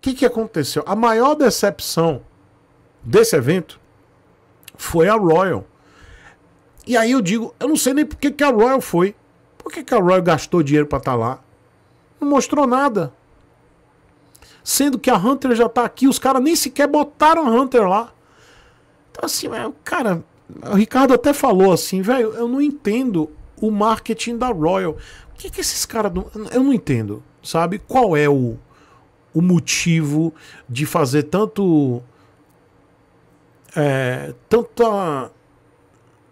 que, que aconteceu? A maior decepção desse evento foi a Royal. E aí eu digo, eu não sei nem por que, que a Royal foi. Por que, que a Royal gastou dinheiro para estar tá lá? Não mostrou nada. Sendo que a Hunter já tá aqui, os caras nem sequer botaram a Hunter lá. Então assim, é, cara, o Ricardo até falou assim, velho, eu não entendo o marketing da Royal. O que que esses caras... Eu não entendo, sabe? Qual é o o motivo de fazer tanto. É, tanta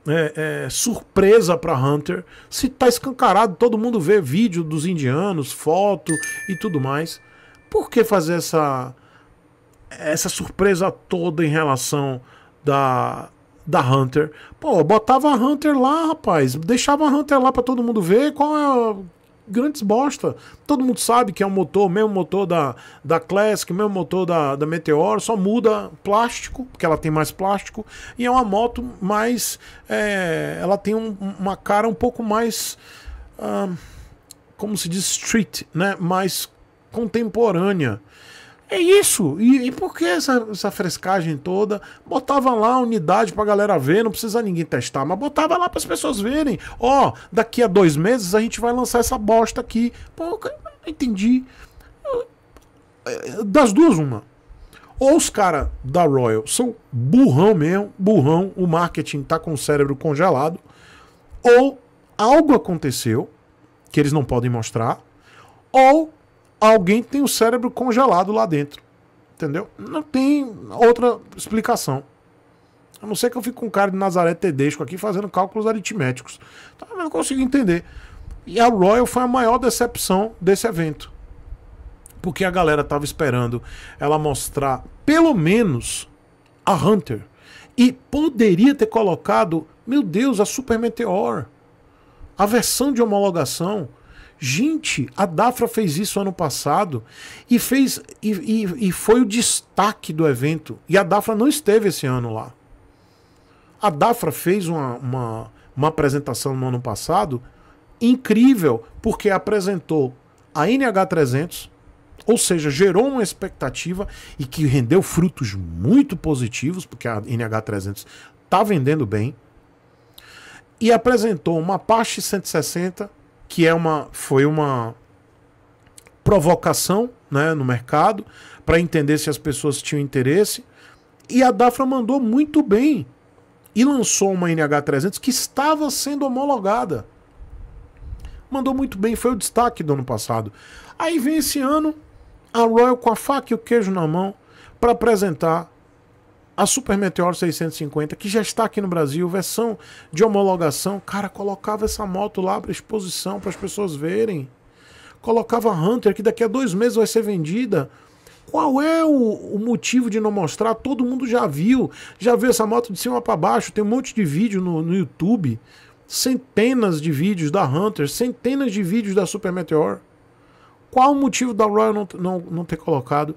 é, é, surpresa para Hunter se tá escancarado, todo mundo vê vídeo dos indianos, foto e tudo mais. Por que fazer essa, essa surpresa toda em relação da, da Hunter? Pô, botava a Hunter lá, rapaz, deixava a Hunter lá para todo mundo ver qual é grandes bosta. Todo mundo sabe que é um motor, mesmo motor da, da Classic, mesmo motor da, da Meteor, só muda plástico, porque ela tem mais plástico, e é uma moto mais. É, ela tem um, uma cara um pouco mais. Ah, como se diz, street, né? Mais contemporânea. É isso. E, e por que essa, essa, frescagem toda? Botava lá a unidade pra galera ver, não precisa ninguém testar, mas botava lá para as pessoas verem. Ó, oh, daqui a dois meses a gente vai lançar essa bosta aqui. Pô, entendi. É, das duas, uma. Ou os caras da Royal são burrão mesmo, burrão, o marketing tá com o cérebro congelado. Ou algo aconteceu que eles não podem mostrar. Ou alguém tem o cérebro congelado lá dentro. Entendeu? Não tem outra explicação. A não ser que eu fique com um cara de Nazaré Tedesco aqui fazendo cálculos aritméticos. Então, eu não consigo entender. E a Royal foi a maior decepção desse evento. Porque a galera estava esperando ela mostrar pelo menos a Hunter. E poderia ter colocado, meu Deus, a Super Meteor. A versão de homologação Gente, a Dafra fez isso ano passado e fez e, e, e, foi o destaque do evento. E a Dafra não esteve esse ano lá. A Dafra fez uma, uma, uma apresentação no ano passado incrível, porque apresentou a NH300, ou seja, gerou uma expectativa e que rendeu frutos muito positivos, porque a NH300 está vendendo bem, e apresentou uma Apache 160 que é uma, foi uma provocação né, no mercado para entender se as pessoas tinham interesse. E a Dafra mandou muito bem e lançou uma NH300 que estava sendo homologada. Mandou muito bem, foi o destaque do ano passado. Aí vem esse ano a Royal com a faca e o queijo na mão para apresentar a Super Meteor 650, que já está aqui no Brasil, versão de homologação. Cara, colocava essa moto lá para exposição, para as pessoas verem. Colocava a Hunter, que daqui a dois meses vai ser vendida. Qual é o, o motivo de não mostrar? Todo mundo já viu. Já viu essa moto de cima para baixo. Tem um monte de vídeo no, no YouTube. Centenas de vídeos da Hunter, centenas de vídeos da Super Meteor. Qual o motivo da Royal não, não, não ter colocado?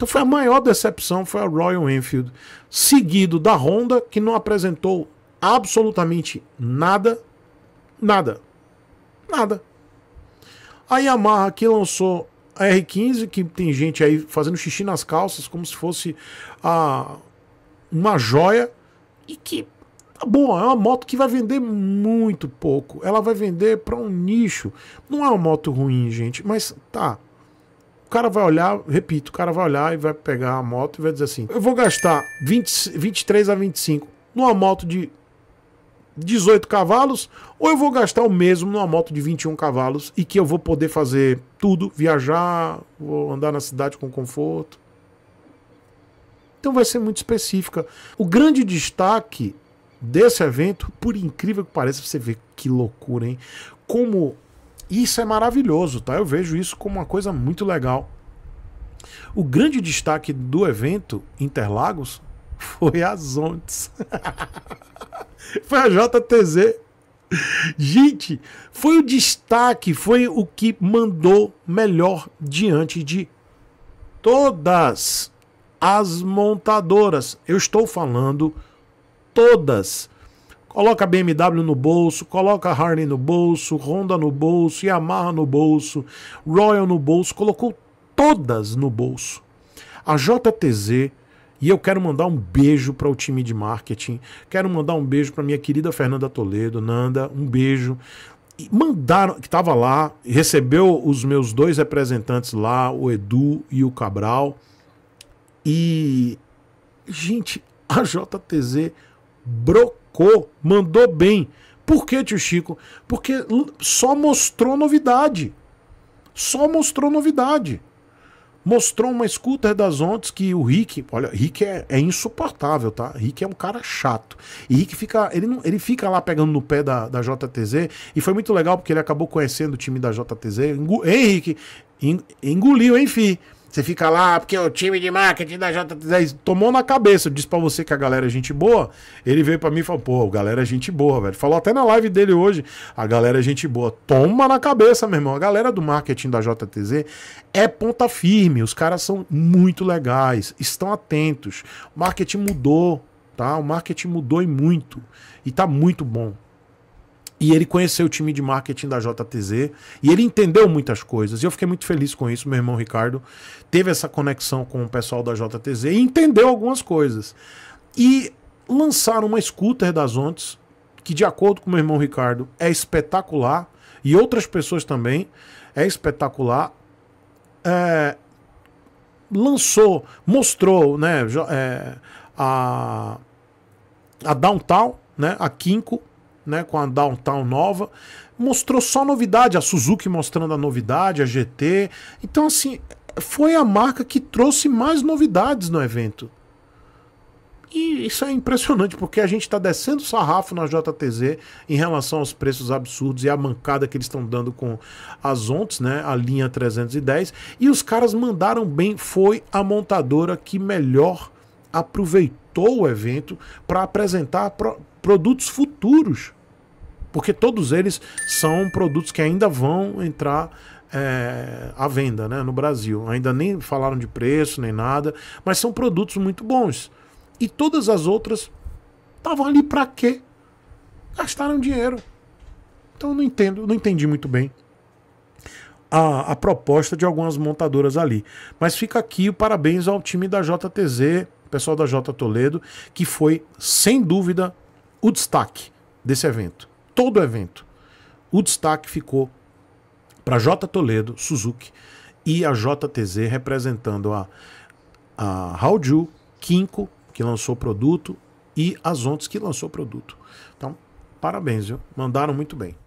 Então foi a maior decepção, foi a Royal Enfield, seguido da Honda, que não apresentou absolutamente nada, nada, nada. A Yamaha que lançou a R15, que tem gente aí fazendo xixi nas calças, como se fosse a, ah, uma joia, e que tá bom, é uma moto que vai vender muito pouco. Ela vai vender para um nicho. Não é uma moto ruim, gente, mas tá. O cara vai olhar, repito, o cara vai olhar e vai pegar a moto e vai dizer assim: eu vou gastar 20, 23 a 25 numa moto de 18 cavalos, ou eu vou gastar o mesmo numa moto de 21 cavalos e que eu vou poder fazer tudo, viajar, vou andar na cidade com conforto. Então vai ser muito específica. O grande destaque desse evento, por incrível que pareça, você vê que loucura, hein? Como isso é maravilhoso, tá? Eu vejo isso como uma coisa muito legal. O grande destaque do evento Interlagos foi as ondas, foi a JTZ. Gente, foi o destaque, foi o que mandou melhor diante de todas as montadoras. Eu estou falando todas. Coloca BMW no bolso, coloca Harley no bolso, Honda no bolso, Yamaha no bolso, Royal no bolso, colocou todas no bolso. A JTZ e eu quero mandar um beijo para o time de marketing. Quero mandar um beijo para minha querida Fernanda Toledo, Nanda, um beijo. E mandaram, que estava lá, recebeu os meus dois representantes lá, o Edu e o Cabral. E gente, a JTZ brocou marcou, mandou bem. Por que, tio Chico? Porque só mostrou novidade. Só mostrou novidade. Mostrou uma scooter das ondas que o Rick, olha, Rick é, é, insuportável, tá? Rick é um cara chato. E Rick fica, ele, não, ele fica lá pegando no pé da, da JTZ. E foi muito legal porque ele acabou conhecendo o time da JTZ. Engu, hein, Rick? Engoliu, enfim. Você fica lá, porque o time de marketing da J10 tomou na cabeça. Eu disse pra você que a galera é gente boa. Ele veio para mim e falou: pô, a galera é gente boa, velho. Falou até na live dele hoje: a galera é gente boa. Toma na cabeça, meu irmão. A galera do marketing da JTZ é ponta firme. Os caras são muito legais, estão atentos. O marketing mudou, tá? O marketing mudou e muito. E tá muito bom. E ele conheceu o time de marketing da JTZ e ele entendeu muitas coisas. E eu fiquei muito feliz com isso. Meu irmão Ricardo teve essa conexão com o pessoal da JTZ e entendeu algumas coisas. E lançaram uma scooter das Ontes, que, de acordo com meu irmão Ricardo, é espetacular. E outras pessoas também. É espetacular. É, lançou, mostrou né, é, a, a Downtown, né, a Kinko né, com a Downtown nova. Mostrou só novidade, a Suzuki mostrando a novidade, a GT. Então, assim, foi a marca que trouxe mais novidades no evento. E isso é impressionante, porque a gente está descendo sarrafo na JTZ em relação aos preços absurdos e a mancada que eles estão dando com as ONTs, né? A linha 310. E os caras mandaram bem, foi a montadora que melhor aproveitou o evento para apresentar pro produtos futuros. Porque todos eles são produtos que ainda vão entrar é, à venda né, no Brasil. Ainda nem falaram de preço, nem nada, mas são produtos muito bons. E todas as outras estavam ali para quê? Gastaram dinheiro. Então não entendo, não entendi muito bem a, a, proposta de algumas montadoras ali. Mas fica aqui o parabéns ao time da JTZ, pessoal da J Toledo, que foi, sem dúvida, o destaque desse evento todo o evento. O destaque ficou para J. Toledo, Suzuki e a JTZ representando a, a Haoju, Kinko, que lançou produto, e a Zontes, que lançou produto. Então, parabéns, viu? Mandaram muito bem.